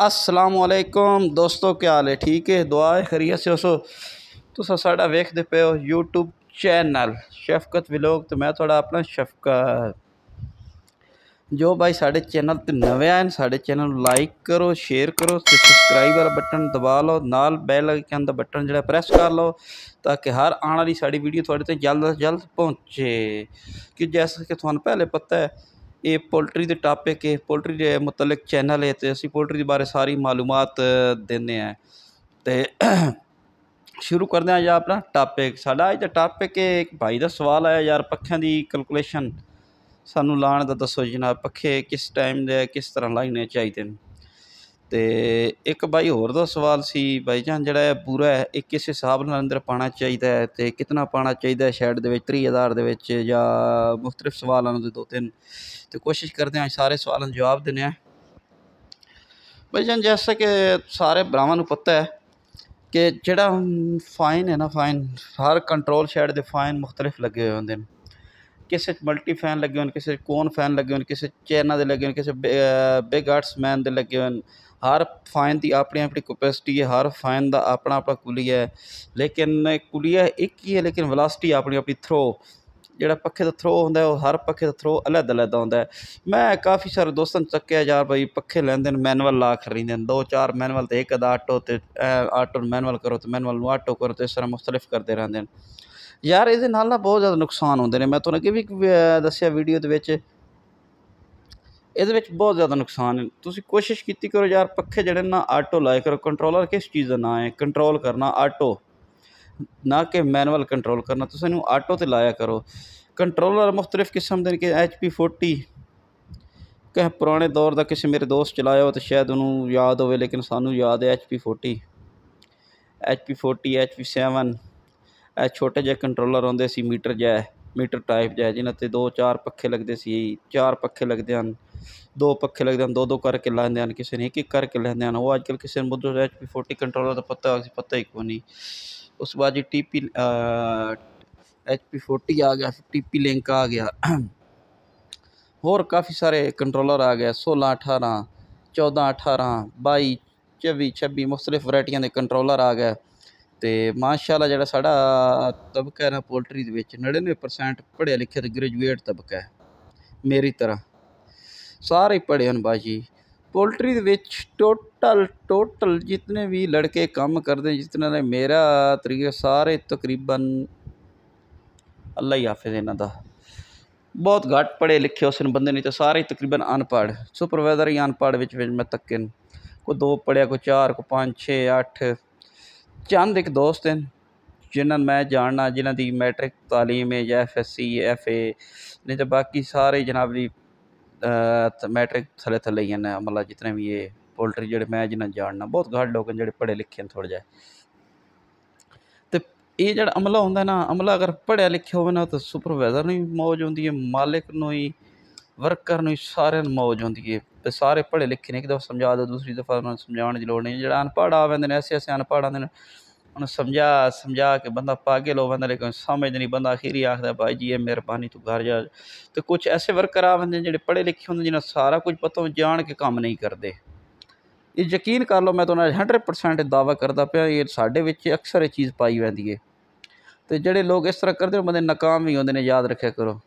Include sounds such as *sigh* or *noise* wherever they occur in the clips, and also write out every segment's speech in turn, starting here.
असलकुम दोस्तों क्या हाल है ठीक है दुआ है खरीत से ओसो तुस साढ़ा वेखते पे हो यूट्यूब चैनल शफकत विलोक तो मैं थोड़ा अपना शफकत जो भाई साढ़े चैनल नवे आए साढ़े चैनल लाइक करो शेयर करो तो सबसक्राइब वाला बटन दबा लो नाल बैल आइकन का बटन जो प्रेस कर लो ताकि हर आने वाली साड़ी वीडियो थोड़े तक जल्द अज जल्द पहुँचे कि जैसा कि थानू पहले पता है ਇਹ ਪੋਲਟਰੀ ਦੇ ਟਾਪਿਕ ਇਹ ਪੋਲਟਰੀ ਦੇ ਮੁਤਲਕ ਚੈਨਲ ਹੈ ਤੇ ਅਸੀਂ ਪੋਲਟਰੀ ਦੇ ਬਾਰੇ ਸਾਰੀ ਮਾਲੂਮਾਤ ਦਿੰਨੇ ਆ ਤੇ *clears throat* ਸ਼ੁਰੂ ਕਰਦੇ ਆ ਜੀ ਆਪਣਾ ਟਾਪਿਕ ਸਾਡਾ ਅੱਜ ਦਾ ਟਾਪਿਕ ਹੈ ਇੱਕ ਭਾਈ ਦਾ ਸਵਾਲ ਆਇਆ ਯਾਰ ਪੱਖਿਆਂ ਦੀ ਕੈਲਕੂਲੇਸ਼ਨ ਸਾਨੂੰ ਲਾਣ ਦਾ ਦੱਸੋ ਜਨਾਬ ਪੱਖੇ ਕਿਸ ਟਾਈਮ ਦੇ ਕਿਸ ਤਰ੍ਹਾਂ ਲਾਈਨੇ ਚਾਹੀਦੇ ਨੇ ਅਤੇ ਇੱਕ ਬਾਈ ਹੋਰ ਦਾ ਸਵਾਲ ਸੀ ਬਾਈਚਾਨ ਜਿਹੜਾ ਹੈ ਬੂਰਾ ਹੈ ਇਹ ਕਿਸ ਹਿਸਾਬ ਨਾਲ ਅੰਦਰ ਪਾਉਣਾ ਚਾਹੀਦਾ ਹੈ ਅਤੇ ਕਿਤਨਾ ਪਾਉਣਾ ਚਾਹੀਦਾ ਸ਼ੈਡ ਦੇ ਵਿੱਚ ਧਰੀ ਆਧਾਰ ਦੇ ਵਿੱਚ ਜਾਂ ਮੁਖਤਲਿਫ ਸਵਾਲ ਹਨ ਉਹਦੇ ਦੋ ਤਿੰਨ ਅਤੇ ਕੋਸ਼ਿਸ਼ ਕਰਦੇ ਹਾਂ ਸਾਰੇ ਸਵਾਲਾਂ ਨੂੰ ਜਵਾਬ ਦਿੰਦੇ ਹਾਂ ਬਾਈਚਾਨ ਜੈਸਾ ਕਿ ਸਾਰੇ ਭਰਾਵਾਂ ਨੂੰ ਪਤਾ ਹੈ ਕਿ ਜਿਹੜਾ ਫਾਈਨ ਹੈ ਨਾ ਫਾਈਨ ਹਰ ਕੰਟਰੋਲ ਸ਼ੈਡ ਦੇ ਫਾਈਨ ਮੁਖਤਲਿਫ ਲੱਗੇ ਹੋਏ ਹੁੰਦੇ ਨੇ किसे मल्टी फैन लगे हुए किसे कोन फैन लगे हुए किसे चैना के लगे हुए किसे बिग आर्ट्समैन दे लगे हुए uh, हर फाइन की अपनी अपनी कैपेसिटी है हर फाइन का अपना अपना कुली है लेकिन कुलिया एक ही है लेकिन वेलासिटी अपनी अपनी थ्रो ਜਿਹੜਾ ਪੱਖੇ ਦਾ ਥਰੋ ਹੁੰਦਾ ਉਹ ਹਰ ਪੱਖੇ ਦਾ ਥਰੋ ਅਲੱਗ ਅਲੱਗ ਹੁੰਦਾ ਮੈਂ ਕਾਫੀ ਸਾਰੇ ਦੋਸਤਾਂ ਨੂੰ ਚੱਕਿਆ ਯਾਰ ਭਾਈ ਪੱਖੇ ਲੈਂਦੇ ਨੇ ਮੈਨੂਅਲ ਲਾ ਖਰੀਦਦੇ ਨੇ ਦੋ ਚਾਰ ਮੈਨੂਅਲ ਤੇ ਇੱਕ ਦਾ ਆਟੋ ਤੇ ਆਟੋ ਨੂੰ ਮੈਨੂਅਲ ਕਰੋ ਤੇ ਮੈਨੂਅਲ ਨੂੰ ਆਟੋ ਕਰੋ ਤੇ ਇਸ ਤਰ੍ਹਾਂ ਕਰਦੇ ਰਹਿੰਦੇ ਨੇ ਯਾਰ ਇਹਦੇ ਨਾਲ ਨਾ ਬਹੁਤ ਜ਼ਿਆਦਾ ਨੁਕਸਾਨ ਹੁੰਦੇ ਨੇ ਮੈਂ ਤੁਹਾਨੂੰ ਕਿ ਵੀ ਦੱਸਿਆ ਵੀਡੀਓ ਦੇ ਵਿੱਚ ਇਹਦੇ ਵਿੱਚ ਬਹੁਤ ਜ਼ਿਆਦਾ ਨੁਕਸਾਨ ਹੈ ਤੁਸੀਂ ਕੋਸ਼ਿਸ਼ ਕੀਤੀ ਕਰੋ ਯਾਰ ਪੱਖੇ ਜਿਹੜੇ ਨਾ ਆਟੋ ਲਾਇਆ ਕਰੋ ਕੰਟਰੋਲਰ ਕਿਸ ਚੀਜ਼ ਦਾ ਨਾ ਹੈ ਕੰਟਰੋਲ ਕਰਨਾ ਆਟੋ ਨਾ ਕਿ ਮੈਨੂਅਲ ਕੰਟਰੋਲ ਕਰਨਾ ਤੁਸੀਂ ਇਹਨੂੰ ਆਟੋ ਤੇ ਲਾਇਆ ਕਰੋ ਕੰਟਰੋਲਰ ਮੁxtਲਿਫ ਕਿਸਮ ਦੇ ਨੇ ਐਚਪੀ 40 ਕਹ ਪੁਰਾਣੇ ਦੌਰ ਦਾ ਕਿਸੇ ਮੇਰੇ ਦੋਸਤ ਚਲਾਇਆ ਹੋ ਤਾਂ ਸ਼ਾਇਦ ਉਹਨੂੰ ਯਾਦ ਹੋਵੇ ਲੇਕਿਨ ਸਾਨੂੰ ਯਾਦ ਹੈ ਐਚਪੀ 40 ਐਚਪੀ 40 ਐਚਪੀ 7 ਇਹ ਛੋਟੇ ਜਿਹੇ ਕੰਟਰੋਲਰ ਹੁੰਦੇ ਸੀ ਮੀਟਰ ਜਿਹਾ ਮੀਟਰ ਟਾਈਪ ਜਿਹਾ ਜਿਨ੍ਹਾਂ ਤੇ ਦੋ ਚਾਰ ਪੱਖੇ ਲੱਗਦੇ ਸੀ ਚਾਰ ਪੱਖੇ ਲੱਗਦੇ ਹਨ ਦੋ ਪੱਖੇ ਲੱਗਦੇ ਹਨ ਦੋ ਦੋ ਕਰਕੇ ਲਾਉਂਦੇ ਹਨ ਕਿਸੇ ਨੇ ਇੱਕ ਇੱਕ ਕਰਕੇ ਲੈਂਦੇ ਹਨ ਉਹ ਅੱਜ ਕੱਲ ਕਿਸੇ ਨੂੰ ਬੁੱਧੋ ਐਚਪੀ 40 ਕੰਟਰੋਲਰ ਦਾ ਪਤਾ ਪਤਾ ਹੀ ਕੋਈ ਨਹੀਂ उसके बाद ये T P H P forty आ गया टी पी लिंक आ गया और काफ़ी सारे कंट्रोलर आ गए सोलह अठारह चौदह अठारह बाई चौबी छब्बी मुख्तलिफ वरायटियां ਦੇ ਕੰਟਰੋਲਰ ਆ ਗਏ ਤੇ ਮਾਸ਼ਾਅੱਲਾ ਜਿਹੜਾ ਸਾਡਾ ਤਬਕਾ ਹੈ ਨਾ ਪੋਲਟਰੀ ਦੇ ਵਿੱਚ 99% ਪੜ੍ਹਿਆ ਲਿਖਿਆ ਤੇ ਗ੍ਰੈਜੂਏਟ ਤਬਕਾ ਹੈ ਮੇਰੀ ਤਰ੍ਹਾਂ ਸਾਰੇ ਪੜ੍ਹੇ ਹਨ ਬਾਜੀ ਪੋਲਟਰੀ ਦੇ ਵਿੱਚ ਟੋਟ टोटल टोटल जितने भी लड़के काम करते दें जितने ने मेरा तरीके सारे तकरीबन अल्लाह ही हाफिज इन्हों का बहुत घट पढ़े लिखे उस बंदे नहीं तो सारे तकरीबन अनपढ़ सुपरवाइजर ही अनपढ़ बिच बिच में तक्के कोई दो पढ़िया कोई चार कोई पाँच छे अठ चंद एक दोस्त हैं जिन्होंने मैं जानना जिन्हें मैट्रिक तालीम है या F S C F A नहीं तो बाकी सारे जनाब जी मैट्रिक थले थले ही हैं मतलब जितने भी ये पोल्ट्री जेह्ड़े में जिन्ना जानना बहुत घट लोग न जेह्ड़े पढ़े लिखे थोड़े थोह्ड़े जेह् ते एह् अमला होंदा ना अमला अगर पढ़िया लिखेआ हो तो सुपरवाइजर नू मौज होंदी है मालिक नू बी वर्कर नू बी मौज होंदी है तो सारे पढ़े लिखे न इक दफा समझा दो दूसरी दफा उन्होंने समझाने की लोड़ नहीं जो अनपढ़ आ दे ऐसे ऐसे अनपढ़ आते उन्हें समझा समझा के बंद पागल होवा दा लेकिन समझ नहीं बंद खीरी आखता भाई जी ये मेहरबानी तू घर जा तो कुछ ऐसे वर्कर आवा दे न पढ़े लिखे होंदे जि'नें सारा कुछ पता जान के कम्म नहीं करते ਇਹ ਯਕੀਨ ਕਰ ਲਓ ਮੈਂ ਤੁਹਾਨੂੰ 100% ਦਾਵਾ ਕਰਦਾ ਪਿਆ ਇਹ ਸਾਡੇ ਵਿੱਚ ਅਕਸਰ ਇਹ ਚੀਜ਼ ਪਾਈ ਜਾਂਦੀ ਹੈ ਤੇ ਜਿਹੜੇ ਲੋਕ ਇਸ ਤਰ੍ਹਾਂ ਕਰਦੇ ਨੇ ਬੰਦੇ ਨਾਕਾਮ ਵੀ ਹੁੰਦੇ ਨੇ ਯਾਦ ਰੱਖਿਆ ਕਰੋ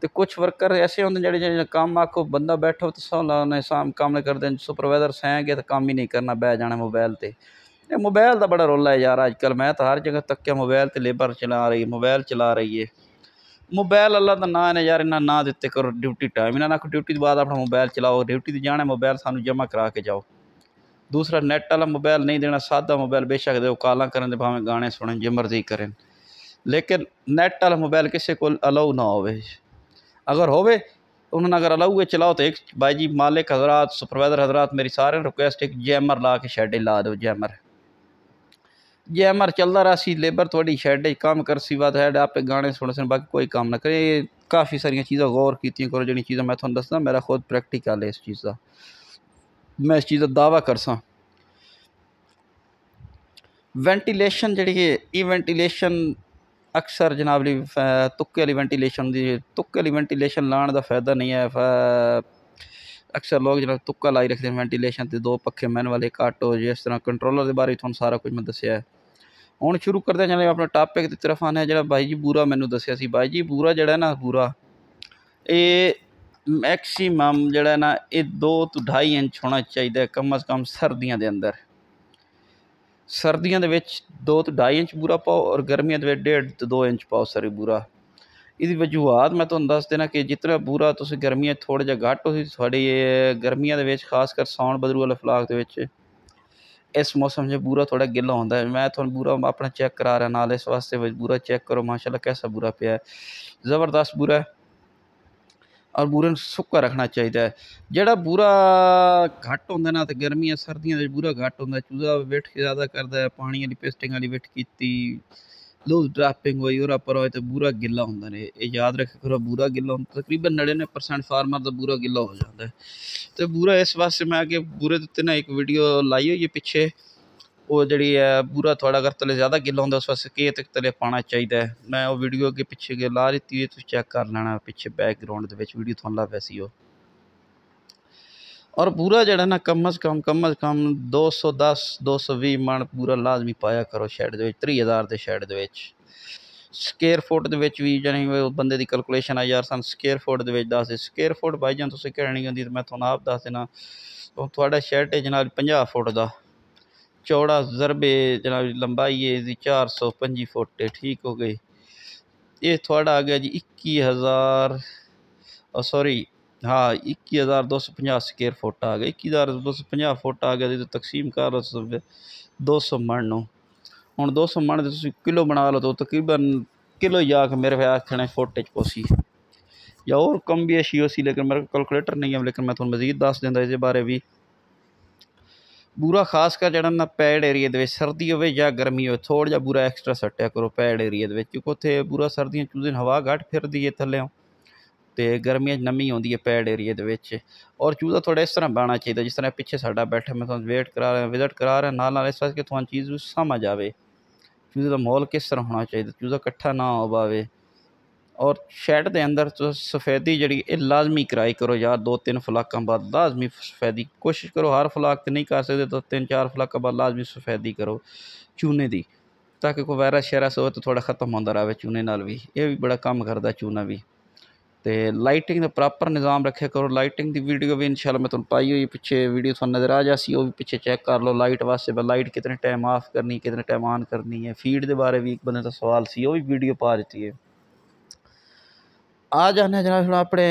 ਤੇ ਕੁਝ ਵਰਕਰ ਐਸੇ ਹੁੰਦੇ ਜਿਹੜੇ ਜਿਹੜੇ ਕੰਮ ਆਖੋ ਬੰਦਾ ਬੈਠੋ ਤੇ ਸੌਲਾ ਨੇ ਸਾਮ ਕੰਮ ਨਹੀਂ ਕਰਦੇ ਸੁਪਰਵਾਈਜ਼ਰ ਸੈਂ ਗਿਆ ਤਾਂ ਕੰਮ ਹੀ ਨਹੀਂ ਕਰਨਾ ਬਹਿ ਜਾਣਾ ਮੋਬਾਈਲ ਤੇ ਇਹ ਮੋਬਾਈਲ ਦਾ ਬੜਾ ਰੋਲਾ ਹੈ ਯਾਰ ਅੱਜ ਕੱਲ ਮੈਂ ਤਾਂ ਹਰ ਜਗ੍ਹਾ ਤੱਕਿਆ ਮੋਬਾਈਲ ਤੇ ਲੇਬਰ ਚਲਾ ਰਹੀ ਮੋਬਾਈਲ ਚਲਾ ਰਹੀ ਹੈ ਮੋਬਾਈਲ ਅੱਲਾ ਦਾ ਨਾਂ ਨੇ ਯਾਰ ਇਹਨਾਂ ਨਾ ਦਿੱਤੇ ਕਰੋ ਡਿਊਟੀ ਟਾਈਮ ਇਹਨਾਂ ਨਾਲ ਡਿਊਟੀ ਤੋਂ ਬਾਅਦ ਆਪਣਾ ਮੋਬਾਈਲ ਚਲਾਓ ਡਿਊਟੀ ਤੇ ਜਾਣਾ ਮੋਬਾਈਲ ਸਾਨੂੰ ਜਮ੍ਹਾਂ ਕਰਾ ਕੇ ਜਾਓ दूसरा नैट वाला मोबाइल नहीं देना सादा मोबाइल बेशक दे कॉल कर भावें गाने सुन जो मर्जी करें लेकिन नैट वाला मोबाइल किसी को अलाउ ना हो अगर हो उन्होंने अगर अलाउ हुए चलाओ तो एक भाई जी मालिक हजरात सुपरवाइज़र हजरात मेरी सारे रिक्वेस्ट एक जैमर ला के शेडे ला दो जैमर जैमर चलता रहा सी लेबर थोड़ी शेड काम कर सी बात है आप गाने सुन सुन बाकी कोई काम ना करे काफ़ी सारिया चीज़ा गौर की करो जी चीज़ा मैं थोड़ा दसदा मेरा खुद प्रैक्टिकल है इस चीज़ का मैं इस चीज़ का दावा कर स वैंटीलेशन जी ऐ एह् अक्सर जनाब ली तुके आह्ली वैंटीलेशन होंदी तुक्के आह्ली लाने का फायदा नहीं है अक्सर लोग जेह्ड़ा तुक्का लाई रखते हैं वैंटीलेशन ते दो पक्खे मैनुअल इक ऑटो जिस तरह कंट्रोलर के बारे में थोड़ा सारा कुछ मैं दस्सेआ ऐ हून शुरू करदे जनाब अपने टॉपिक दी तरफ आने जो जेह्ड़ा भाई जी बूरा मैनू दस्सेआ भाई जी बुरा जेह्ड़ा ना बुरा ये ਮੈਕਸਿਮਮ ਜਿਹੜਾ ਨਾ ਇਹ 2 ਤੋਂ 2.5 ਇੰਚ ਹੋਣਾ ਚਾਹੀਦਾ ਕਮ ਸੇ ਕਮ ਸਰਦੀਆਂ ਦੇ ਅੰਦਰ ਸਰਦੀਆਂ ਦੇ ਵਿੱਚ 2 ਤੋਂ 2.5 ਇੰਚ ਬੂਰਾ ਪਾਓ ਔਰ ਗਰਮੀਆਂ ਦੇ ਵਿੱਚ 1.5 ਤੋਂ 2 ਇੰਚ ਪਾਓ ਸਾਰੇ ਬੂਰਾ ਇਹਦੀ ਵਜੂਹਾਤ ਮੈਂ ਤੁਹਾਨੂੰ ਦੱਸ ਦੇਣਾ ਕਿ ਜਿਤਨਾ ਬੂਰਾ ਤੁਸੀਂ ਗਰਮੀਆਂ ਥੋੜਾ ਜਿਹਾ ਘੱਟ ਹੋਈ ਤੁਹਾਡੀ ਗਰਮੀਆਂ ਦੇ ਵਿੱਚ ਖਾਸ ਕਰ ਸੌਣ ਬਦਰੂ ਵਾਲੇ ਫਲਾਕ ਦੇ ਵਿੱਚ इस मौसम में बूरा थोड़ा गिला होता है मैं थोड़ा बूरा अपना चेक करा रहा नाल इस वास्ते बूरा चेक करो माशाल्लाह कैसा बूरा पे है ज़बरदस्त बूरा है ਔਰ ਬੂਰੇ ਨੂੰ ਸੁੱਕਾ ਰੱਖਣਾ ਚਾਹੀਦਾ ਹੈ ਜਿਹੜਾ ਬੂਰਾ ਘੱਟ ਹੁੰਦਾ ਨਾ ਤੇ ਗਰਮੀਆਂ ਸਰਦੀਆਂ ਦੇ ਬੂਰਾ ਘੱਟ ਹੁੰਦਾ ਚੂਜ਼ਾ ਵੇਠ ਜ਼ਿਆਦਾ ਕਰਦਾ ਹੈ ਪਾਣੀ ਵਾਲੀ ਪੇਸਟਿੰਗ ਵਾਲੀ ਵੇਠ ਕੀਤੀ ਲੂਜ਼ ਡਰਾਪਿੰਗ ਹੋਈ ਉਹਦਾ ਪਰ ਹੋਏ ਤੇ ਬੂਰਾ ਗਿੱਲਾ ਹੁੰਦਾ ਨੇ ਇਹ ਯਾਦ ਰੱਖਿਆ ਕਰੋ ਬੂਰਾ ਗਿੱਲਾ ਹੁੰਦਾ ਤਕਰੀਬਨ 99% ਫਾਰਮਰ ਦਾ ਬੂਰਾ ਗਿੱਲਾ ਹੋ ਜਾਂਦਾ ਹੈ ਤੇ ਬੂਰਾ ਇਸ ਵਾਸਤੇ ਮੈਂ ਕਿ ਬੂਰੇ ਦੇ ਉੱਤੇ ਨਾ ਇੱਕ ਵੀਡੀਓ ਲਾਈ ਹੋਈ ਹੈ ਪਿੱਛੇ ਉਹ ਜਿਹੜੀ ਹੈ ਪੂਰਾ ਤੁਹਾਡਾ ਅਗਰ ਤਲੇ ਜ਼ਿਆਦਾ ਗਿੱਲਾ ਹੁੰਦਾ ਉਸ ਵਾਸਤੇ ਕੇਤ ਤਲੇ ਪਾਣਾ ਚਾਹੀਦਾ ਹੈ ਮੈਂ ਉਹ ਵੀਡੀਓ ਅੱਗੇ ਪਿੱਛੇ ਗੇ ਲਾ ਦਿੱਤੀ ਹੈ ਤੁਸੀਂ ਚੈੱਕ ਕਰ ਲੈਣਾ ਪਿੱਛੇ ਬੈਕਗ੍ਰਾਉਂਡ ਦੇ ਵਿੱਚ ਵੀਡੀਓ ਤੁਹਾਨੂੰ ਲੱਗ ਪੈਸੀ ਉਹ ਔਰ ਪੂਰਾ ਜਿਹੜਾ ਨਾ ਕਮ ਸ ਕਮ ਕਮ ਸ ਕਮ 210 220 ਮਣ ਪੂਰਾ ਲਾਜ਼ਮੀ ਪਾਇਆ ਕਰੋ ਸ਼ੈਡ ਦੇ ਵਿੱਚ 3000 ਦੇ ਸ਼ੈਡ ਦੇ ਵਿੱਚ ਸਕੁਅਰ ਫੁੱਟ ਦੇ ਵਿੱਚ ਵੀ ਜਣੀ ਉਹ ਬੰਦੇ ਦੀ ਕੈਲਕੂਲੇਸ਼ਨ ਆ ਯਾਰ ਸਨ ਸਕੁਅਰ ਫੁੱਟ ਦੇ ਵਿੱਚ ਦੱਸ ਦੇ ਸਕੁਅਰ ਫੁੱਟ ਬਾਈ ਜਾਨ ਤੁਸੀਂ ਘੜਣੀ ਹੁੰਦੀ ਤੇ ਮੈਂ ਤੁਹਾਨੂੰ ਆਪ ਦੱਸ ਦੇਣਾ ਤੁਹਾਡਾ ਸ਼ੈਡ ਦੇ ਨਾਲ 50 ਫੁੱਟ ਦਾ चौड़ा ज़रब जनाब लंबाई है जी चार सौ पंजी फुट ठीक हो गए ये थोड़ा आ गया जी इक्की हज़ार सॉरी हाँ इक्की हज़ार दो सौ पाँह स्केयर फुट आ गया इक्की हज़ार दो सौ पाँह फुट आ गया जी तो तकसीम कर दो सौ मण हूँ दो सौ मण तुम किलो बना लो तो तकरीबन किलो जाक मेरे पे आखने फुट च पोसी या और कम भी अच्छी हो सी लेकिन मेरे कैलकुलेटर नहीं है लेकिन मैं थोड़ा मजीद दस देंदा इस बारे भी बुरा खासकर जरा ना पैड एरिए सर्दी हो गर्मी हो थोड़ा जहा बुरा एक्सट्रा सट्टया करो पैड एरिए क्योंकि उत्तर बुरा सर्दियों चूज हवा घट फिर है थल्यों तो गर्मियों नमी आँदी है पैड एरिए और चूजा थोड़ा इस तरह बहना चाहिए जिस तरह पिछले साडा बैठा मैं वेट करा रहा विजिट करा रहा ना ना इस वास्तव के थोड़ा चीज़ समझ आए चूजे का माहौल किस तरह होना चाहिए चूजा कट्ठा ना हो पाए और शैड के अंदर तो सफेदी जी लाजमी कराई करो यार दो तीन फलाकों बाद लाजमी सफेदी कोशिश करो हर फलाक नहीं कर सकते तो तीन चार फलाकों बाद लाजमी सफेदी करो चूने की ताकि कोई वायरस शेरस हो तो थोड़ा खत्म होता रहे चूने नाल भी यह भी बड़ा कम करता चूना भी तो लाइटिंग का प्रॉपर निज़ाम रखे करो लाइटिंग की वीडियो भी इनशाला मैं तुम पाई हुई पिछले वीडियो थोड़ा नज़र आ जा सी भी पिछले चैक कर लो लाइट वास्ते लाइट कितने टाइम ऑफ करनी कितने टाइम ऑन करनी है फीड के बारे भी एक बंद का सवाल से भी वीडियो पा दी है आ जाने जनाब थोड़ा अपने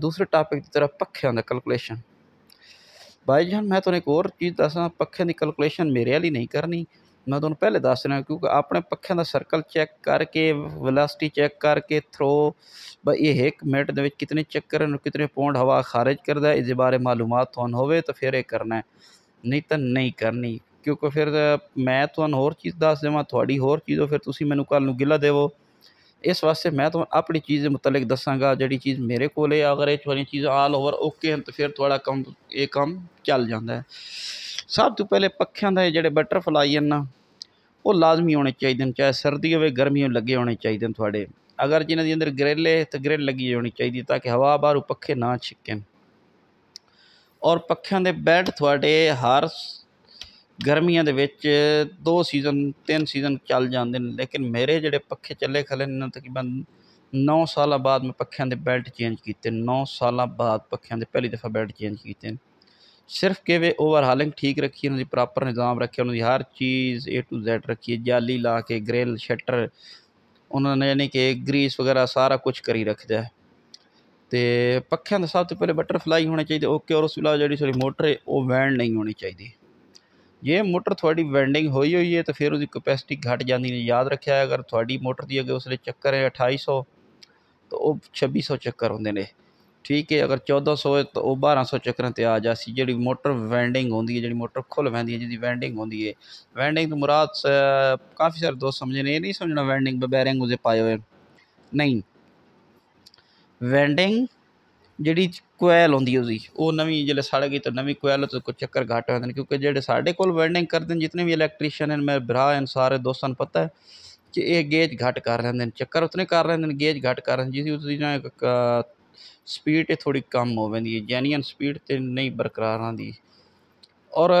दूसरे टॉपिक की तरफ पक्खें का कैलकुलेशन भाई जान मैं तुम एक और चीज़ दसा पक्खें की कैलकुलेशन मेरे आली नहीं करनी मैं तुम पहले दस रहा क्योंकि अपने पक्खें का सर्कल चेक करके वेलोसिटी चैक करके थ्रो यह एक मिनट के कितने चक्कर कितने पौंड हवा खारिज कर है इस बारे मालूम थोन हो तो फिर यह करना है नहीं तो नहीं करनी क्योंकि फिर मैं थोन होर चीज़ दस देव थोड़ी होर चीज़ हो फिर तुम मैं कल गिला देवो इस वास्ते मैं तुम अपनी चीज़ मुतलिक दसागा जी चीज़ मेरे को अगर ये थोड़ी चीज़ आल ओवर ओके हैं तो फिर थोड़ा कम ये काम चल जाता है सब तो पहले पक्षों का जोड़े बटरफ्लाई ना वो लाजमी होने चाहिए चाहे सर्दी हो गर्मी हो लगे होने चाहिए थोड़े अगर जिन्हें अंदर ग्रिले तो ग्रिल लगी होनी चाहिए ताकि हवा बारू पखे ना छिकन और पक्षों के बैड थोड़े हर ਗਰਮੀਆਂ ਦੇ ਵਿੱਚ ਦੋ ਸੀਜ਼ਨ ਤਿੰਨ ਸੀਜ਼ਨ ਚੱਲ ਜਾਂਦੇ ਨੇ ਲੇਕਿਨ ਮੇਰੇ ਜਿਹੜੇ ਪੱਖੇ ਚੱਲੇ ਖਲੇ ਨੇ ਤਕਰੀਬਨ ਨੌ ਸਾਲਾਂ ਬਾਅਦ ਮੈਂ ਪੱਖਿਆਂ ਦੇ ਬੈਲਟ ਚੇਂਜ ਕੀਤੇ ਨੌ ਸਾਲਾਂ ਬਾਅਦ ਪੱਖਿਆਂ ਦੇ ਪਹਿਲੀ ਦਫਾ ਬੈਲਟ ਚੇਂਜ ਕੀਤੇ ਸਿਰਫ ਕਿਵੇਂ ਓਵਰਹਾਲਿੰਗ ਠੀਕ ਰੱਖੀ ਉਹਨਾਂ ਦੀ ਪ੍ਰੋਪਰ ਨਿਜ਼ਾਮ ਰੱਖਿਆ ਉਹਨਾਂ ਦੀ ਹਰ ਚੀਜ਼ A to Z ਰੱਖੀ ਜਾਲੀ ਲਾ ਕੇ ਗ੍ਰਿਲ ਸ਼ਟਰ ਉਹਨਾਂ ਨੇ ਯਾਨੀ ਕਿ ਗ੍ਰੀਸ ਵਗੈਰਾ ਸਾਰਾ ਕੁਝ ਕਰੀ ਰੱਖਿਆ ਤੇ ਪੱਖਿਆਂ ਦਾ ਸਭ ਤੋਂ ਪਹਿਲੇ ਬਟਰਫਲਾਈ ਹੋਣਾ ਚਾਹੀਦਾ ਓਕੇ ਔਰ ਉਸ ਤੋਂ ਇਲਾਵਾ ਜਿਹੜੀ ਸਾਡੀ ਮੋਟਰ ਹੈ ਉਹ ਵੈਂਡ ਨਹੀਂ ਹੋਣੀ ਚਾਹੀਦੀ ਜੇ ਮੋਟਰ ਤੁਹਾਡੀ ਵੈਂਡਿੰਗ ਹੋਈ ਹੋਈ ਹੈ ਤਾਂ ਫਿਰ ਉਹਦੀ ਕਪੈਸਿਟੀ ਘਟ ਜਾਂਦੀ ਹੈ ਯਾਦ ਰੱਖਿਆ ਅਗਰ ਤੁਹਾਡੀ ਮੋਟਰ ਦੀ ਅਗਰ ਉਸਲੇ ਚੱਕਰ ਹੈ 2800 ਤਾਂ ਉਹ 2600 ਚੱਕਰ ਹੁੰਦੇ ਨੇ ਠੀਕ ਹੈ ਅਗਰ 1400 ਹੈ ਤਾਂ ਉਹ 1200 ਚੱਕਰਾਂ ਤੇ ਆ ਜਾ ਸੀ ਜਿਹੜੀ ਮੋਟਰ ਵੈਂਡਿੰਗ ਹੁੰਦੀ ਹੈ ਜਿਹੜੀ ਮੋਟਰ ਖੁੱਲ ਵੈਂਦੀ ਹੈ ਜਿਹਦੀ ਵੈਂਡਿੰਗ ਹੁੰਦੀ ਹੈ ਵੈਂਡਿੰਗ ਤੋਂ ਮੁਰਾਦ ਕਾਫੀ ਸਾਰੇ ਦੋਸਤ ਸਮਝੇ ਨੇ ਇਹ ਨਹੀਂ ਸਮਝਣਾ ਵੈਂਡਿੰਗ ਬੈਰਿੰਗ ਉਹਦੇ ਪਾਏ ਹੋਏ ਨਹੀਂ ਵੈਂਡਿੰਗ ਜਿਹੜੀ ਕੁਇਲ ਹੁੰਦੀ ਉਹ ਜੀ ਉਹ ਨਵੀਂ ਜਿਹੜੇ ਸੜ ਗਈ ਤਾਂ ਨਵੀਂ ਕੁਇਲ ਤੋਂ ਕੋ ਚੱਕਰ ਘਾਟ ਹੋ ਜਾਂਦਾ ਕਿਉਂਕਿ ਜਿਹੜੇ ਸਾਡੇ ਕੋਲ ਵੈਲਡਿੰਗ ਕਰਦੇ ਜਿੰਨੇ ਵੀ ਇਲੈਕਟ੍ਰੀਸ਼ੀਅਨ ਨੇ ਮੇਰੇ ਭਰਾ ਐਂ ਸਾਰੇ ਦੋਸਤਾਂ ਨੂੰ ਪਤਾ ਹੈ ਕਿ ਇਹ ਗੇਜ ਘਟ ਕਰ ਰਹੇ ਨੇ ਚੱਕਰ ਉਤਨੇ ਕਰ ਰਹੇ ਨੇ ਗੇਜ ਘਟ ਕਰ ਰਹੇ ਜਿਸ ਦੀ ਉਸਦੀ ਨਾ ਸਪੀਡ ਇਹ ਥੋੜੀ ਕਮ ਹੋ ਜਾਂਦੀ ਹੈ ਜੈਨੀਅਨ ਸਪੀਡ ਤੇ ਨਹੀਂ ਬਰਕਰਾਰ ਆਂਦੀ ਔਰ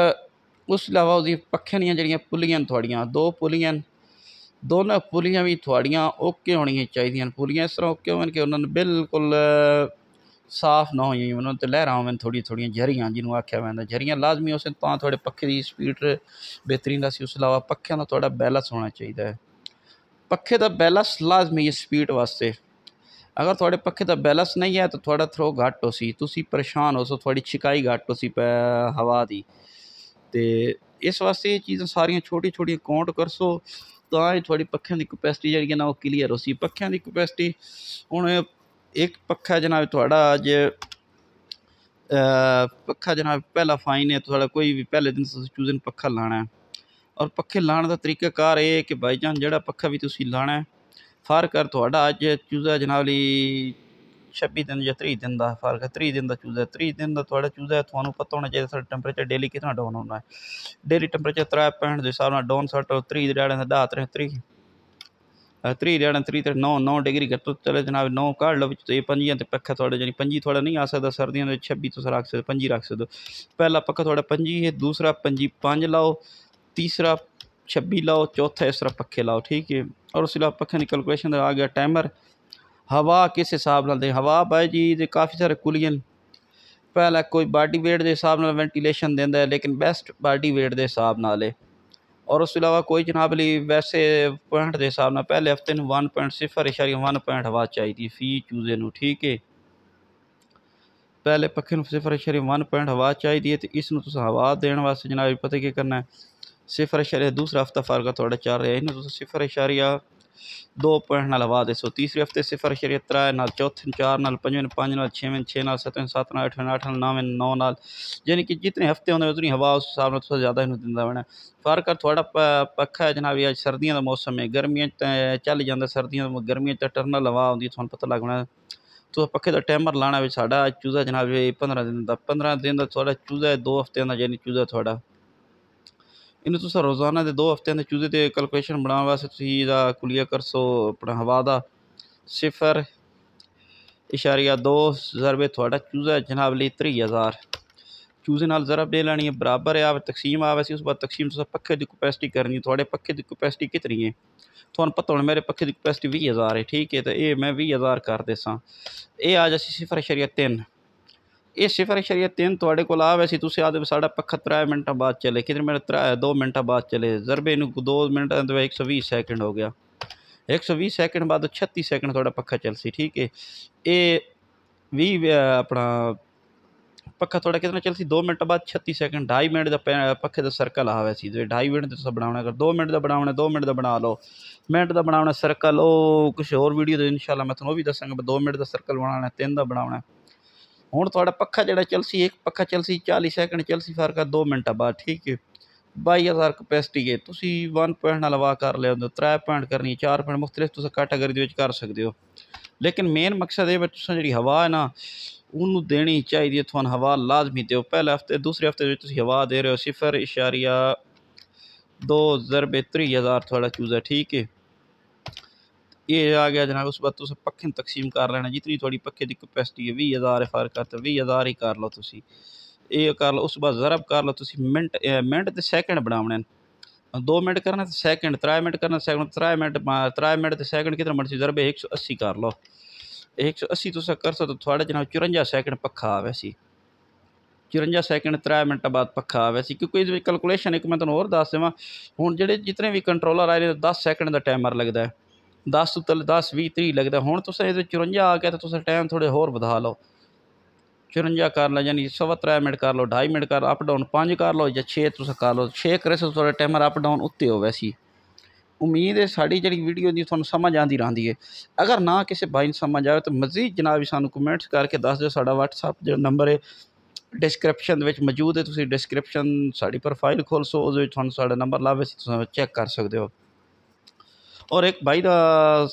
ਉਸ ਇਲਾਵਾ ਉਹਦੀ ਪੱਖਿਆਂ ਦੀਆਂ ਜਿਹੜੀਆਂ ਪੁਲੀਆਂ ਤੁਹਾਡੀਆਂ ਦੋ ਪੁਲੀਆਂ ਦੋਨਾਂ ਪੁਲੀਆਂ ਵੀ ਤੁਹਾਡੀਆਂ ਓਕੇ ਹੋਣੀਆਂ ਚਾਹੀਦੀਆਂ ਪੁਲੀਆਂ ਇਸ ਤਰ੍ਹਾਂ ਓਕੇ ਹੋਣ ਕਿ ਉਹਨਾਂ ਨੂੰ ਬਿਲਕੁਲ ਸਾਫ਼ ਨਾ ਹੋਈ ਉਹਨਾਂ ਤੇ ਲਹਿਰਾਂ ਹੋਣ ਥੋੜੀ ਥੋੜੀਆਂ ਜਰੀਆਂ ਜਿਹਨੂੰ ਆਖਿਆ ਜਾਂਦਾ ਜਰੀਆਂ ਲਾਜ਼ਮੀ ਉਸੇ ਤਾਂ ਤੁਹਾਡੇ ਪੱਖੇ ਦੀ ਸਪੀਡ ਬਿਹਤਰੀਨ ਦਾ ਸੀ ਉਸ ਇਲਾਵਾ ਪੱਖਿਆਂ ਦਾ ਤੁਹਾਡਾ ਬੈਲੈਂਸ ਹੋਣਾ ਚਾਹੀਦਾ ਹੈ ਪੱਖੇ ਦਾ ਬੈਲੈਂਸ ਲਾਜ਼ਮੀ ਹੈ ਸਪੀਡ ਵਾਸਤੇ ਅਗਰ ਤੁਹਾਡੇ ਪੱਖੇ ਦਾ ਬੈਲੈਂਸ ਨਹੀਂ ਹੈ ਤਾਂ ਤੁਹਾਡਾ ਥਰੋ ਘੱਟ ਹੋ ਸੀ ਤੁਸੀਂ ਪਰੇਸ਼ਾਨ ਹੋ ਸੋ ਤੁਹਾਡੀ ਛਿਕਾਈ ਘੱਟ ਹੋ ਸੀ ਹਵਾ ਦੀ ਤੇ ਇਸ ਵਾਸਤੇ ਇਹ ਚੀਜ਼ਾਂ ਸਾਰੀਆਂ ਛੋਟੀ ਛੋਟੀ ਕਾਊਂਟ ਕਰਸੋ ਤਾਂ ਇਹ ਤੁਹਾਡੀ ਪੱਖਿਆਂ ਦੀ ਕਪੈਸਿਟੀ ਜਿਹੜੀ ਹੈ ਨਾ ਉਹ ਕਲੀਅਰ ਹੋ ਸੀ ਪੱਖਿਆਂ ਦੀ ਕਪੈਸਿਟੀ ਹੁਣ ਇੱਕ ਪੱਖਾ ਜਨਾਬ ਤੁਹਾਡਾ ਅੱਜ ਪੱਖਾ ਜਨਾਬ ਪਹਿਲਾ ਫਾਈਨ ਹੈ ਤੁਹਾਡਾ ਕੋਈ ਵੀ ਪਹਿਲੇ ਦਿਨ ਤੁਸੀਂ ਚੂਜ਼ਨ ਪੱਖਾ ਲਾਣਾ ਔਰ ਪੱਖੇ ਲਾਣ ਦਾ ਤਰੀਕਾਕਾਰ ਇਹ ਹੈ ਕਿ ਬਾਈ ਜਾਨ ਜਿਹੜਾ ਪੱਖਾ ਵੀ ਤੁਸੀਂ ਲਾਣਾ ਫਾਰਕਰ ਤੁਹਾਡਾ ਅੱਜ ਚੂਜ਼ਾ ਜਨਾਬ ਲਈ 26 ਦਿਨ ਜਾਂ 30 ਦਿਨ ਦਾ ਫਰਕ ਹੈ 30 ਦਿਨ ਦਾ ਚੂਜ਼ਾ 30 ਦਿਨ ਦਾ ਤੁਹਾਡਾ ਚੂਜ਼ਾ ਹੈ ਤੁਹਾਨੂੰ ਪਤਾ ਹੋਣਾ ਚਾਹੀਦਾ ਸਾਡਾ ਟੈਂਪਰੇਚਰ ਡੇਲੀ ਕਿੰਨਾ ਡਾਊਨ ਹੋਣਾ ਹੈ ਡੇਲੀ ਟੈਂਪਰੇਚਰ 3.65 ਦੇ ਹਿਸਾਬ ਨਾਲ ਡਾਊਨ ਸੈਟ 30 ਦੇ ਡਾੜਾ ਦਾ 30 त्रीह् रैह्ना त्रीह् ते नौ नौ डिग्री का तुस चले जनाब नौ काढ लो तो एह् पंजियां ते पक्खा थुआढ़ा जानी पं'जी थोड़ा नहीं आ सकता सर्दियां ते छब्बी तुस रख सकदे पं'जी रक्ख सकदे ओ पैह्ला पक्खा पं'जी है दूसरा पं'जी पंज लाओ तीसरा छब्बी लाओ चौथा इस तरह पखे लाओ ठीक है और उसके बाद पक्खे की कैलकुलेशन आ गया टाइमर हवा किस हिसाब ना दे हवा भाई जी ते काफ़ी सारे कुलियन पहला कोई बाडी वेट के हिसाब नाल वेंटीलेशन दिंदा ऐ लेकिन बेस्ट बाडी वेट के हिसाब नाल ऐ और उसके अलावा कोई जनाब अली वैसे पॉइंट के हिसाब ना पहले हफ्ते वन पॉइंट सिफर इशारी वन पॉइंट आवाज़ चाहिए फी चूजे न ठीक है पहले पखे सिफर इशारी वन पॉइंट आवाज़ चाहिए तो इस आवाज़ देने वास्ते जनाब पता क्या करना है सिफर इशारिया दूसरा हफ्ता फर्क थोड़ा चल रहा है इन्हें सिफर इशारिया दो पॉइंट नाल हवा है सो तीसरे हफ्ते सिफर शरीय त्रा नाल चौथे चार नाल पंजे पंज नाल छेवें छः नाल सतें सत्त नाल अठ अठ नाल नवें नौ नाल यानी कि जितने हफ्ते होंगे उतनी हवा उस हिसाब से ज़्यादा इन दिता वैना फर्क थोड़ा पखा है जनाब अच्छा सर्दियों का मौसम है गर्मियों चल जाता सर्दियों गर्मियों टर्नल हवा आँगी थोड़ा पता लगना तो पखे का टैमर लाना सा चूजा जनाब पंद्रह दिन का पंद्रह दिन का थोड़ा चूजा है दो हफ्त का यानी चूजा थोड़ा इन तो सर रोजाना के दो हफ्त के चूजे ਕੈਲਕੂਲੇਸ਼ਨ कैलकुलेशन ਵਾਸਤੇ ਤੁਸੀਂ ਇਹਦਾ ਕੁਲੀਆ कर ਸੋ अपना हवा ਦਾ सिफ़र इशारिया दो जरबे थोड़ा चूज़ा जनाब ली त्री हज़ार चूज़े नाल जरब दे लैनी है बराबर है तकसीम आवे उस बाद तकसीम पखे की कपैसिटी करनी थोड़े पखे की कपैसिटी कितनी है थोड़ा पता होना मेरे पखे की कपैसिटी भी हज़ार है ठीक है तो यह मैं भी हज़ार कर देसा यह आज असी सिफर इशारिया तीन ਇਹ ਸਿਫਰ ਤੁਹਾਡੇ ਕੋਲ ਆ ਵੈਸੀ ਤੁਸੀਂ ਆਦੇ ਸਾਡਾ ਪੱਖਾ 3 ਮਿੰਟਾਂ ਬਾਅਦ ਚੱਲੇ ਕਿਤੇ ਮੇਰਾ 3 2 ਮਿੰਟਾਂ ਬਾਅਦ ਚੱਲੇ ਜ਼ਰਬੇ ਨੂੰ 2 ਮਿੰਟਾਂ ਤੋਂ 120 ਸੈਕਿੰਡ ਹੋ ਗਿਆ 120 ਸੈਕਿੰਡ ਬਾਅਦ 36 ਸੈਕਿੰਡ ਤੁਹਾਡਾ ਪੱਖਾ ਚੱਲ ਸੀ ਠੀਕ ਹੈ ਇਹ 20 ਆਪਣਾ ਪੱਖਾ ਤੁਹਾਡਾ ਕਿਤਨਾ ਚੱਲ ਸੀ 2 ਮਿੰਟ ਬਾਅਦ 36 ਸੈਕਿੰਡ 2.5 ਮਿੰਟ ਦਾ ਪੱਖੇ ਦਾ ਸਰਕਲ ਆਵੇ ਸੀ ਜੇ 2.5 ਮਿੰਟ ਦਾ ਤੁਸੀਂ ਬਣਾਉਣਾ ਕਰ 2 ਮਿੰਟ ਦਾ ਬਣਾਉਣਾ 2 ਮਿੰਟ ਦਾ ਬਣਾ ਲਓ ਮਿੰਟ ਦਾ ਬਣਾਉਣਾ ਸਰਕਲ ਉਹ ਕੁਝ ਹੋਰ ਵੀਡੀਓ ਦੇ ਇਨਸ਼ਾਅੱਲਾ ਮੈਂ ਤੁਹਾਨੂੰ ਉਹ ਵੀ ਦੱਸਾਂਗਾ 2 ਮਿੰਟ ਦਾ ਸਰਕਲ ਬਣਾਉਣਾ 3 ਦਾ ਬਣਾਉਣਾ हूँ थोड़ा पखा जरा चलसी एक पखा चलसी चाली सैकेंड चलसी फर्क है दो मिनट बाद ठीक है बई हज़ार कपैसिटी है तुम वन पॉइंट ना वाह कर लिया त्रै पॉइंट करनी चार पॉइंट मुख्तलिफ कैटागरी कर सकते हो लेकिन मेन मकसद ये तुम जी हवा है ना उन्होंने देनी चाहिए थोन हवा लाजमी दो पहले हफ्ते दूसरे हफ्ते हवा दे रहे हो सिफर इशारिया दो हजार त्री हज़ार थोड़ा चूज़ है ठीक है ਇਹ ਆ ਗਿਆ ਜਨਾਬ ਉਸ ਬਾਅਦ पखे तकसीम कर लेना जितनी थोड़ी पखे की कपैसिटी है भी हज़ार 20000 ਫਰਕ ਹੈ 20000 ਹੀ ਕਰ ਲਓ ਤੁਸੀਂ ਇਹ ਕਰ ਲਓ ਉਸ ਬਾਅਦ ਜ਼ਰਬ ਕਰ ਲਓ ਤੁਸੀਂ ਮਿੰਟ ਮਿੰਟ ਤੇ ਸੈਕਿੰਡ ਬਣਾਉਣੇ ਨੇ 2 ਮਿੰਟ करना तो सेकंड त्रै मिनट करना सेकंड त्रै मिनट त्रै मिनट तो सेकंड कितना मर्जी जरब एक सौ अस्सी कर लो एक सौ अस्सी तुस कर सो तो थोड़े जनाब चुरंजा सैकेंड पखा आवे सी चुरंजा सैकेंड त्रै मिनट बाद पखा आवे सी क्योंकि इस कैलकुलेशन एक मैं तुम्हें होर दस देव हूँ जे जितने भी कंट्रोलर आए दस सैकंड का टाइमर लगता है 10 ਤੋਂ 10 20 30 ਲੱਗਦਾ ਹੁਣ ਤੁਸੀਂ ਇਹਦੇ 54 ਆ ਗਿਆ ਤਾਂ ਤੁਸੀਂ ਟਾਈਮ ਥੋੜੇ ਹੋਰ ਵਧਾ ਲਓ 54 ਕਰ ਲਾ ਯਾਨੀ 73 ਮਿੰਟ ਕਰ ਲਓ 2.5 ਮਿੰਟ ਕਰ ਅਪ ਡਾਊਨ 5 ਕਰ ਲਓ ਜਾਂ 6 ਤੁਸੀਂ ਕਰ ਲਓ 6 ਕਰੇ ਸੋ ਤੁਹਾਡਾ ਟਾਈਮਰ ਅਪ ਡਾਊਨ ਉੱਤੇ ਹੋਵੇ ਸੀ ਉਮੀਦ ਹੈ ਸਾਡੀ ਜਿਹੜੀ ਵੀਡੀਓ ਦੀ ਤੁਹਾਨੂੰ ਸਮਝ ਆਂਦੀ ਰਹਿੰਦੀ ਹੈ ਅਗਰ ਨਾ ਕਿਸੇ ਭਾਈ ਨੂੰ ਸਮਝ ਆਵੇ ਤਾਂ ਮਜ਼ੀਦ ਜਨਾਬ ਸਾਨੂੰ ਕਮੈਂਟਸ ਕਰਕੇ ਦੱਸ ਦਿਓ ਸਾਡਾ WhatsApp ਜੋ ਨੰਬਰ ਹੈ ਡਿਸਕ੍ਰਿਪਸ਼ਨ ਦੇ ਵਿੱਚ ਮੌਜੂਦ ਹੈ ਤੁਸੀਂ ਡਿਸਕ੍ਰਿਪਸ਼ਨ ਸਾਡੀ ਪ੍ਰੋਫਾਈਲ ਖੋਲ ਸੋ ਉਹਦੇ ਵਿੱਚ ਤੁਹਾਨੂੰ ਸਾਡਾ ਨੰਬਰ ਲਾਵੇ ਸੀ ਤੁਸੀਂ ਚੈੱਕ ਕਰ ਸਕਦੇ ਹੋ ਔਰ ਇੱਕ ਬਾਈ ਦਾ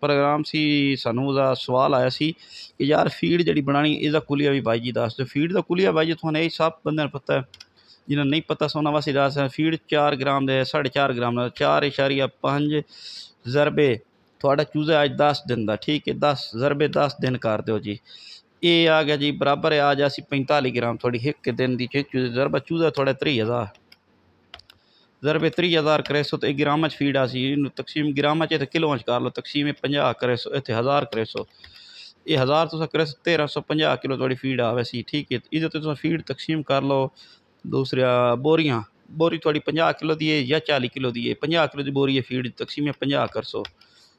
ਪ੍ਰੋਗਰਾਮ ਸੀ ਸਾਨੂੰ ਦਾ ਸਵਾਲ ਆਇਆ ਸੀ ਕਿ ਯਾਰ ਫੀਡ ਜਿਹੜੀ ਬਣਾਣੀ ਇਹਦਾ ਕੁਲੀਆ ਵੀ ਬਾਈ ਜੀ ਦੱਸ ਦਿਓ ਫੀਡ ਦਾ ਕੁਲੀਆ ਬਾਈ ਜੀ ਤੁਹਾਨੂੰ ਇਹ ਸਭ ਬੰਦਿਆਂ ਨੂੰ ਪਤਾ ਹੈ ਜਿਨ੍ਹਾਂ ਨਹੀਂ ਪਤਾ ਸੋਨਾ ਵਾਸੀ ਦੱਸ ਫੀਡ 4 ਗ੍ਰਾਮ ਦੇ 4.5 ਗ੍ਰਾਮ ਦਾ 4.5 ਜ਼ਰਬੇ ਤੁਹਾਡਾ ਚੂਜ਼ਾ ਅੱਜ 10 ਦਿਨ ਦਾ ਠੀਕ ਹੈ 10 ਜ਼ਰਬੇ 10 ਦਿਨ ਕਰ ਦਿਓ ਜੀ ਇਹ ਆ ਗਿਆ ਜੀ ਬਰਾਬਰ ਆ ਜਾ ਸੀ 45 ਗ੍ਰਾਮ ਤੁਹਾਡੀ ਇੱਕ ਦਿਨ ਦੀ ਚੂਜ਼ਾ ਜ਼ਰਬਾ ਚੂਜ਼ਾ ਤੁਹਾਡਾ 3000 ज़रबे त्री हज़ार करे सो तो ग्राम च फीड सी तक़सीम ग्राम अचे किलो कर लो तक़सीम पंजाह करे सो इतने हज़ार करे सो ये हज़ार तुम करे सो तेरह सौ पाँह किलो थोड़ी फीड आवेसी ठीक है इधर तो फीड तकसीम कर लो दूसरा बोरिया बोरी थोड़ी पंजाह किलो दी है या चाली किलो दी है पंजाह किलो की बोरी है फीड तकसीम पंजा कर सो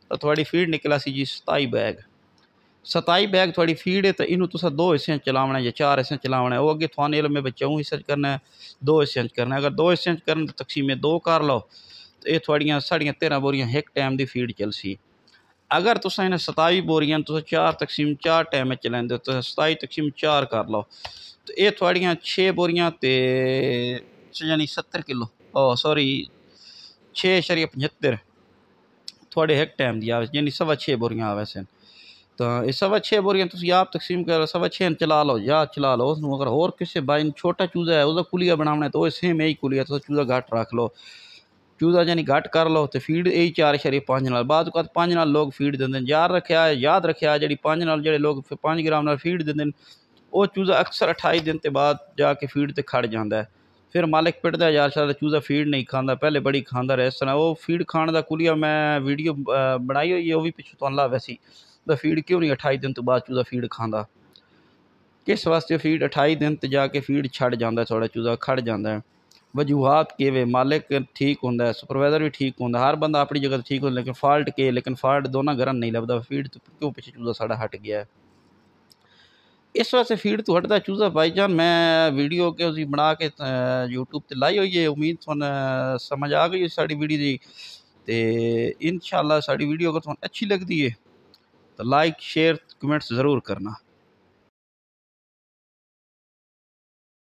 तो थोड़ी फीड निकला सी जी सताई बैग सताई बैग थोड़ी फीड है तो इन तुसा दो हिस्से चलावना या चार हिस्से चलावना है वो अगे थान इलम में चौं हिस्से करना है दो हिस्से करना अगर दो हिस्से करना तो तकसीम दो कर लो तो ये थोड़ियाँ साढ़ियाँ तेरह बोरियाँ एक टाइम की फीड चलसी अगर तुस इन्हें सताई बोरियाँ तुस चार तकसीम चार टाइम में तो सताई तकसीम चार कर लो तो ये थोड़ियाँ छे बोरियाँ तो यानी सत्तर किलो ओ सॉरी छे शरिया पचहत्तर थोड़े एक टाइम दी आवे यानी सवा छे बोरिया आवे सन तो सब अच्छे बोरियाँ तुम आप तकसीम कर सब अच्छे चला लो या चला लो उसमें अगर और किसी भाई छोटा चूजा है उसका कुलिया बनाना है तो सेम यही कुलिया तो चूजा घट रख लो चूजा यानी घट कर लो तो फीड यही चार शरीफ पाँच नाल बाद पाँच नाल लोग फीड देंगे याद रखा याद रखा जी पाँच नाल जो लोग पाँच ग्राम नाल फीड देंगे वो चूजा अक्सर अठाई दिन के बाद जाके फीड तो खड़ जाता है फिर मालिक पिटता यार शायद चूज़ा फीड नहीं खाता पहले बड़ी खाता रहा इस तरह वो फीड खाने का कुलिया मैं वीडियो बनाई हुई है वो भी पिछले तो लावे वैसी ਦਾ ਫੀਡ ਕਿਉਂ ਨਹੀਂ 28 ਦਿਨ ਤੋਂ ਬਾਅਦ ਚੂਜ਼ਾ ਫੀਡ ਖਾਂਦਾ ਕਿਸ ਵਾਸਤੇ ਫੀਡ 28 ਦਿਨ ਤੇ ਜਾ ਕੇ ਫੀਡ ਛੱਡ ਜਾਂਦਾ ਥੋੜਾ ਚੂਜ਼ਾ ਖੜ वजूहत के वे मालिक ठीक होंगे सुपरवाइजर भी ठीक होंगे हर बंद अपनी जगह ठीक होता लेकिन फाल्ट के लेकिन फाल्ट दो गरन नहीं लगता फीड तो क्यों पिछले चूज़ा साढ़ा हट गया है इस वास्ते फीड तो हटता चूज़ा भाई जान मैं वीडियो के उसकी बना के यूट्यूब पर लाई हुई है उम्मीद थोन समझ आ गई साड़ी वीडियो की इन शाला साड़ी वीडियो अगर थोड़ा अच्छी लगती है तो लाइक शेयर कमेंट्स ज़रूर करना